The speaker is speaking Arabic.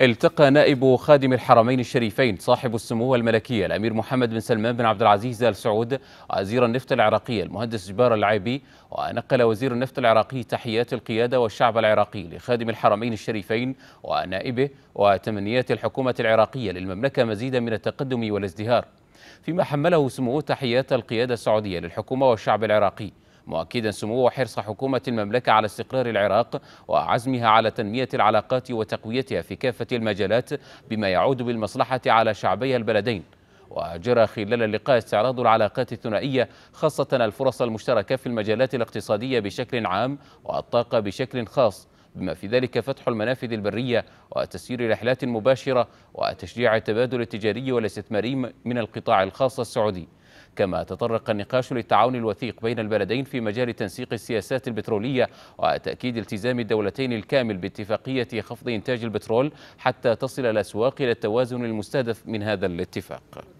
التقى نائب خادم الحرمين الشريفين صاحب السمو الملكية الأمير محمد بن سلمان بن عبد العزيز آل سعود وزير النفط العراقي المهندس جبار العيبي ونقل وزير النفط العراقي تحيات القيادة والشعب العراقي لخادم الحرمين الشريفين ونائبه وتمنيات الحكومة العراقية للمملكة مزيدا من التقدم والازدهار فيما حمله سموه تحيات القيادة السعودية للحكومة والشعب العراقي مؤكدا سمو حرص حكومة المملكة على استقرار العراق وعزمها على تنمية العلاقات وتقويتها في كافة المجالات بما يعود بالمصلحة على شعبي البلدين وجرى خلال اللقاء استعراض العلاقات الثنائية خاصة الفرص المشتركة في المجالات الاقتصادية بشكل عام والطاقة بشكل خاص بما في ذلك فتح المنافذ البرية وتسيير رحلات مباشرة وتشجيع التبادل التجاري والاستثماري من القطاع الخاص السعودي كما تطرق النقاش للتعاون الوثيق بين البلدين في مجال تنسيق السياسات البترولية وتأكيد التزام الدولتين الكامل باتفاقية خفض إنتاج البترول حتى تصل الأسواق إلى التوازن المستهدف من هذا الاتفاق